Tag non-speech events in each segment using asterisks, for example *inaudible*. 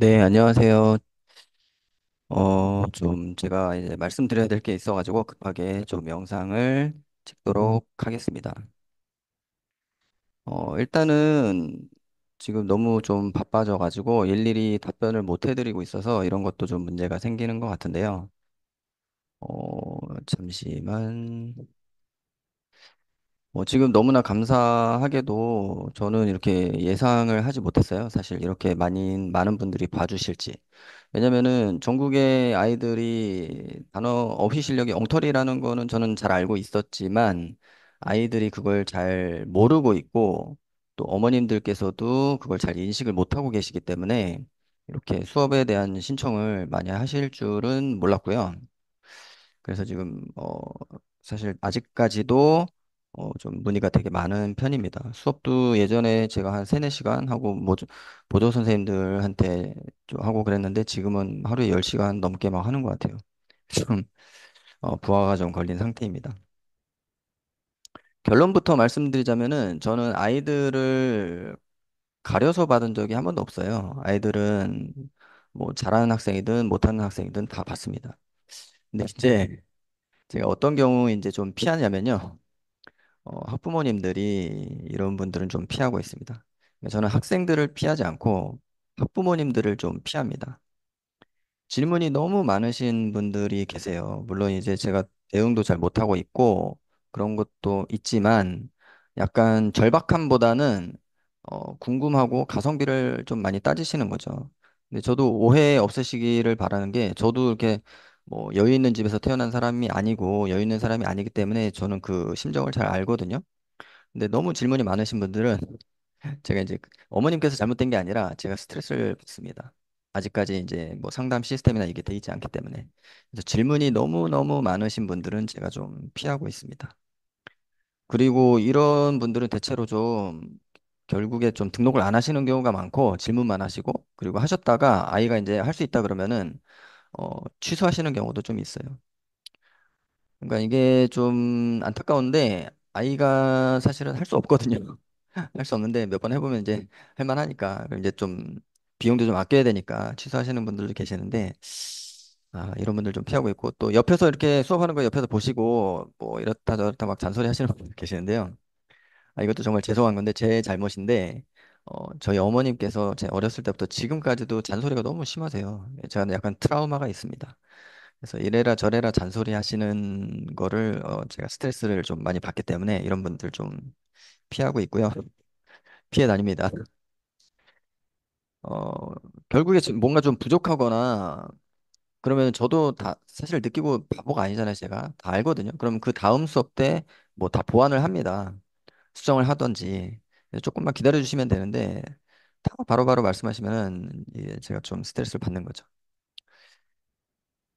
네, 안녕하세요. 어, 좀 제가 이제 말씀드려야 될 게 있어가지고 급하게 좀 영상을 찍도록 하겠습니다. 어, 일단은 지금 너무 좀 바빠져가지고 일일이 답변을 못 해드리고 있어서 이런 것도 좀 문제가 생기는 것 같은데요. 어, 잠시만. 뭐 지금 너무나 감사하게도 저는 이렇게 예상을 하지 못했어요. 사실 이렇게 많이, 많은 분들이 봐주실지. 왜냐면은 전국의 아이들이 단어 어휘 실력이 엉터리라는 거는 저는 잘 알고 있었지만 아이들이 그걸 잘 모르고 있고 또 어머님들께서도 그걸 잘 인식을 못하고 계시기 때문에 이렇게 수업에 대한 신청을 많이 하실 줄은 몰랐고요. 그래서 지금 어 사실 아직까지도 어, 좀 문의가 되게 많은 편입니다. 수업도 예전에 제가 한 3, 4 시간 하고 모조, 보조 선생님들한테 좀 하고 그랬는데 지금은 하루에 10시간 넘게 막 하는 것 같아요. *laughs* 좀 어, 부하가 좀 걸린 상태입니다. 결론부터 말씀드리자면은 저는 아이들을 가려서 받은 적이 한 번도 없어요. 아이들은 뭐 잘하는 학생이든 못하는 학생이든 다 받습니다. 근데 이제 제가 어떤 경우 이제 좀 피하냐면요. 어, 학부모님들이 이런 분들은 좀 피하고 있습니다. 그러니까 저는 학생들을 피하지 않고 학부모님들을 좀 피합니다. 질문이 너무 많으신 분들이 계세요. 물론 이제 제가 대응도 잘 못하고 있고 그런 것도 있지만 약간 절박함보다는 어, 궁금하고 가성비를 좀 많이 따지시는 거죠. 근데 저도 오해 없으시기를 바라는 게 저도 이렇게 뭐 여유 있는 집에서 태어난 사람이 아니고 여유 있는 사람이 아니기 때문에 저는 그 심정을 잘 알거든요. 근데 너무 질문이 많으신 분들은 제가 이제 어머님께서 잘못된 게 아니라 제가 스트레스를 받습니다. 아직까지 이제 뭐 상담 시스템이나 이게 돼 있지 않기 때문에 그래서 질문이 너무너무 많으신 분들은 제가 좀 피하고 있습니다. 그리고 이런 분들은 대체로 좀 결국에 좀 등록을 안 하시는 경우가 많고 질문만 하시고 그리고 하셨다가 아이가 이제 할 수 있다 그러면은 어, 취소하시는 경우도 좀 있어요. 그러니까 이게 좀 안타까운데 아이가 사실은 할 수 없거든요. *laughs* 할 수 없는데 몇 번 해보면 이제 할 만하니까 이제 좀 비용도 좀 아껴야 되니까 취소하시는 분들도 계시는데 아, 이런 분들 좀 피하고 있고 또 옆에서 이렇게 수업하는 거 옆에서 보시고 뭐 이렇다 저렇다 막 잔소리 하시는 *laughs* 분들 계시는데요. 아, 이것도 정말 죄송한 건데 제 잘못인데 어, 저희 어머님께서 제 어렸을 때부터 지금까지도 잔소리가 너무 심하세요. 제가 약간 트라우마가 있습니다. 그래서 이래라 저래라 잔소리 하시는 거를 어, 제가 스트레스를 좀 많이 받기 때문에 이런 분들 좀 피하고 있고요. 피해 다닙니다. 어, 결국에 뭔가 좀 부족하거나 그러면 저도 다 사실 느끼고 바보가 아니잖아요, 제가. 다 알거든요. 그럼 그 다음 수업 때 뭐 다 보완을 합니다. 수정을 하던지. 네, 조금만 기다려 주시면 되는데 바로바로 바로 말씀하시면은 제가 좀 스트레스를 받는 거죠.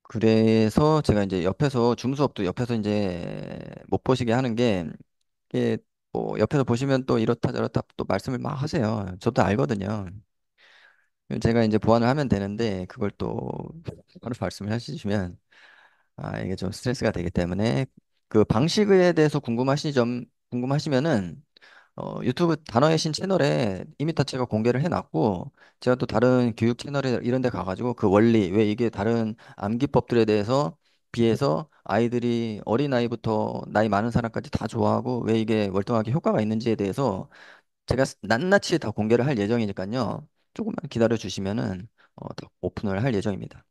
그래서 제가 이제 옆에서 중 수업도 옆에서 이제 못 보시게 하는 게 이게 뭐 옆에서 보시면 또 이렇다 저렇다 또 말씀을 막 하세요. 저도 알거든요. 제가 이제 보완을 하면 되는데 그걸 또 바로 말씀을 하시면아 이게 좀 스트레스가 되기 때문에 그 방식에 대해서 궁금하신 점 궁금하시면은 어, 유튜브 단어의 신 채널에 이미 다 제가 공개를 해놨고, 제가 또 다른 교육 채널에 이런 데 가가지고 그 원리, 왜 이게 다른 암기법들에 대해서 비해서 아이들이 어린아이부터 나이 많은 사람까지 다 좋아하고, 왜 이게 월등하게 효과가 있는지에 대해서 제가 낱낱이 다 공개를 할 예정이니까요. 조금만 기다려 주시면은, 어, 다 오픈을 할 예정입니다.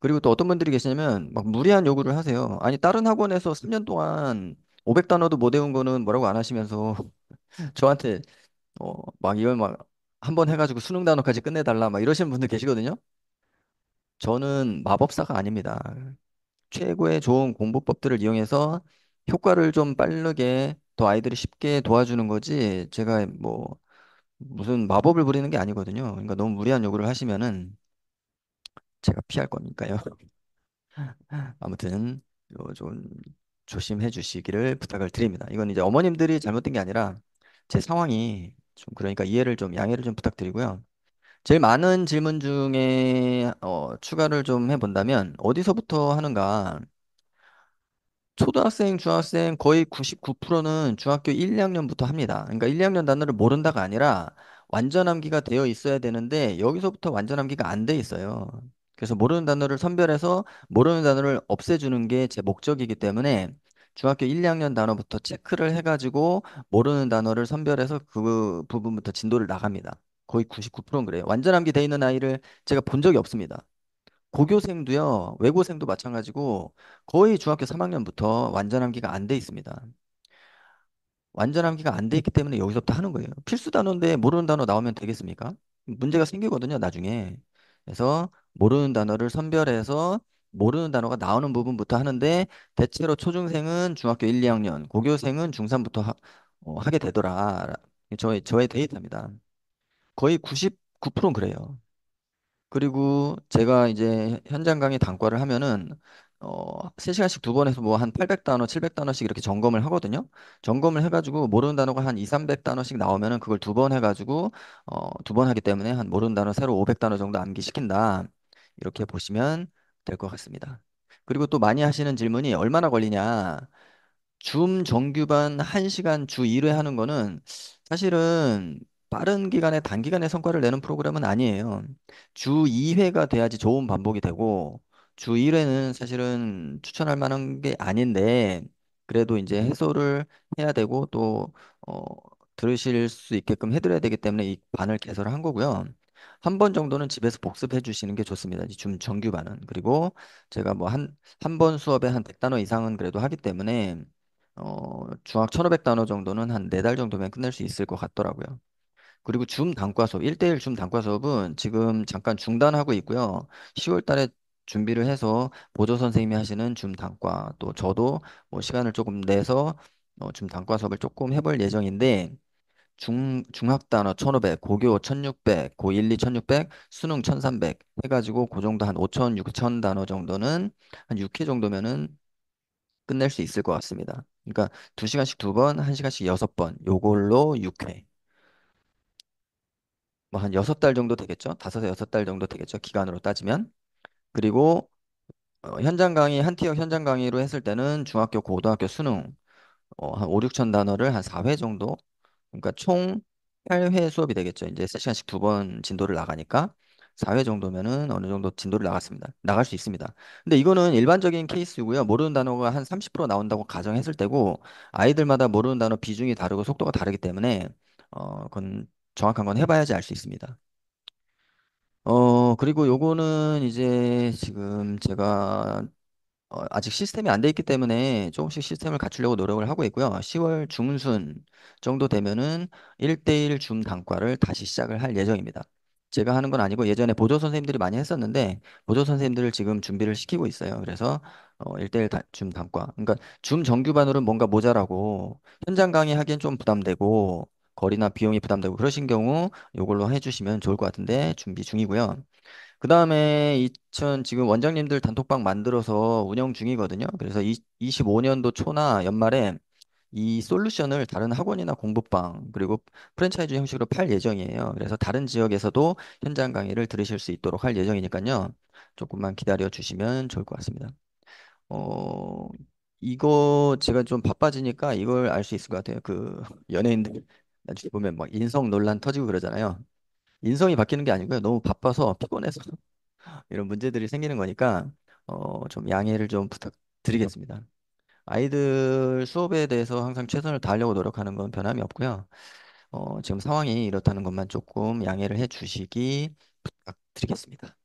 그리고 또 어떤 분들이 계시냐면 막 무리한 요구를 하세요. 아니 다른 학원에서 3년 동안 500단어도 못 외운 거는 뭐라고 안 하시면서 음. 저한테 어, 막 이걸 막한번 해가지고 수능 단어까지 끝내달라 막 이러시는 분들 계시거든요. 저는 마법사가 아닙니다. 최고의 좋은 공부법들을 이용해서 효과를 좀 빠르게 더 아이들이 쉽게 도와주는 거지 제가 뭐 무슨 마법을 부리는 게 아니거든요. 그러니까 너무 무리한 요구를 하시면은 제가 피할 거니까요. *laughs* 아무튼 요좀 조심해 주시기를 부탁을 드립니다. 이건 이제 어머님들이 잘못된 게 아니라 제 상황이 좀 그러니까 이해를 좀 양해를 좀 부탁드리고요. 제일 많은 질문 중에 어, 추가를 좀 해본다면 어디서부터 하는가? 초등학생, 중학생 거의 99%는 중학교 1, 2학년부터 합니다. 그러니까 1, 2학년 단어를 모른다가 아니라 완전 암기가 되어 있어야 되는데 여기서부터 완전 암기가 안 돼 있어요. 그래서 모르는 단어를 선별해서 모르는 단어를 없애주는 게 제 목적이기 때문에 중학교 1, 2학년 단어부터 체크를 해가지고 모르는 단어를 선별해서 그 부분부터 진도를 나갑니다. 거의 99%는 그래요. 완전 암기돼 있는 아이를 제가 본 적이 없습니다. 고교생도요, 외고생도 마찬가지고 거의 중학교 3학년부터 완전 암기가 안 돼 있습니다. 완전 암기가 안 돼 있기 때문에 여기서부터 하는 거예요. 필수 단어인데 모르는 단어 나오면 되겠습니까? 문제가 생기거든요, 나중에. 그래서 모르는 단어를 선별해서 모르는 단어가 나오는 부분부터 하는데 대체로 초중생은 중학교 1, 2학년, 고교생은 중3부터 하, 어, 하게 되더라. 저의, 저의 데이터입니다. 거의 99%는 그래요. 그리고 제가 이제 현장 강의 단과를 하면은 어, 3시간씩 두 번 해서 뭐 한 800단어, 700단어씩 이렇게 점검을 하거든요. 점검을 해가지고 모르는 단어가 한 2, 300단어씩 나오면은 그걸 두 번 해가지고 어, 두 번 하기 때문에 한 모르는 단어 새로 500단어 정도 암기시킨다. 이렇게 보시면 될 것 같습니다. 그리고 또 많이 하시는 질문이 얼마나 걸리냐. 줌 정규반 1시간 주 1회 하는 거는 사실은 빠른 기간에 단기간에 성과를 내는 프로그램은 아니에요. 주 2회가 돼야지 좋은 반복이 되고 주 1회는 사실은 추천할 만한 게 아닌데 그래도 이제 해소를 해야 되고 또 어, 들으실 수 있게끔 해드려야 되기 때문에 이 반을 개설한 거고요. 한번 정도는 집에서 복습해 주시는 게 좋습니다. 좀 정규반은. 그리고 제가 뭐 한, 한 번 수업에 한 100단어 이상은 그래도 하기 때문에, 어, 중학 1500단어 정도는 한 네 달 정도면 끝낼 수 있을 것 같더라고요. 그리고 줌 단과 수업, 1대1 줌 단과 수업은 지금 잠깐 중단하고 있고요. 10월 달에 준비를 해서 보조 선생님이 하시는 줌 단과 또 저도 뭐 시간을 조금 내서 어, 줌 단과 수업을 조금 해볼 예정인데 중, 중학단어 1500, 고교 1600, 고1, 2, 1600, 수능 1300 해가지고 그 정도 한5천6천 단어 정도는 한 6회 정도면은 끝낼 수 있을 것 같습니다. 그러니까 2시간씩 2번, 1시간씩 6번 요걸로 6회. 뭐 한 6달 정도 되겠죠? 5에서 6달 정도 되겠죠? 기간으로 따지면. 그리고 어, 현장 강의, 한 티어 현장 강의로 했을 때는 중학교, 고등학교 수능 어, 한 5, 6천 단어를 한 4회 정도 그러니까 총 8회 수업이 되겠죠. 이제 3시간씩 두 번 진도를 나가니까 4회 정도면은 어느 정도 진도를 나갔습니다. 나갈 수 있습니다. 근데 이거는 일반적인 케이스고요. 모르는 단어가 한 30% 나온다고 가정했을 때고 아이들마다 모르는 단어 비중이 다르고 속도가 다르기 때문에 어, 그건 정확한 건 해봐야지 알 수 있습니다. 어, 그리고 요거는 이제 지금 제가 어, 아직 시스템이 안 돼 있기 때문에 조금씩 시스템을 갖추려고 노력을 하고 있고요. 10월 중순 정도 되면은 1대1 줌 단과를 다시 시작을 할 예정입니다. 제가 하는 건 아니고 예전에 보조 선생님들이 많이 했었는데 보조 선생님들을 지금 준비를 시키고 있어요. 그래서 어, 1대1 다, 줌 단과. 그러니까 줌 정규반으로는 뭔가 모자라고 현장 강의하기엔 좀 부담되고 거리나 비용이 부담되고 그러신 경우 이걸로 해주시면 좋을 것 같은데 준비 중이고요. 그 다음에 이천 지금 원장님들 단톡방 만들어서 운영 중이거든요. 그래서 이, 25년도 초나 연말에 이 솔루션을 다른 학원이나 공부방 그리고 프랜차이즈 형식으로 팔 예정이에요. 그래서 다른 지역에서도 현장 강의를 들으실 수 있도록 할 예정이니까요. 조금만 기다려 주시면 좋을 것 같습니다. 어, 이거 제가 좀 바빠지니까 이걸 알 수 있을 것 같아요. 그 연예인들 나중에 보면 막 인성 논란 터지고 그러잖아요. 인성이 바뀌는 게 아니고요. 너무 바빠서 피곤해서 *laughs* 이런 문제들이 생기는 거니까 어, 좀 양해를 좀 부탁드리겠습니다. 아이들 수업에 대해서 항상 최선을 다하려고 노력하는 건 변함이 없고요. 어, 지금 상황이 이렇다는 것만 조금 양해를 해 주시기 부탁드리겠습니다.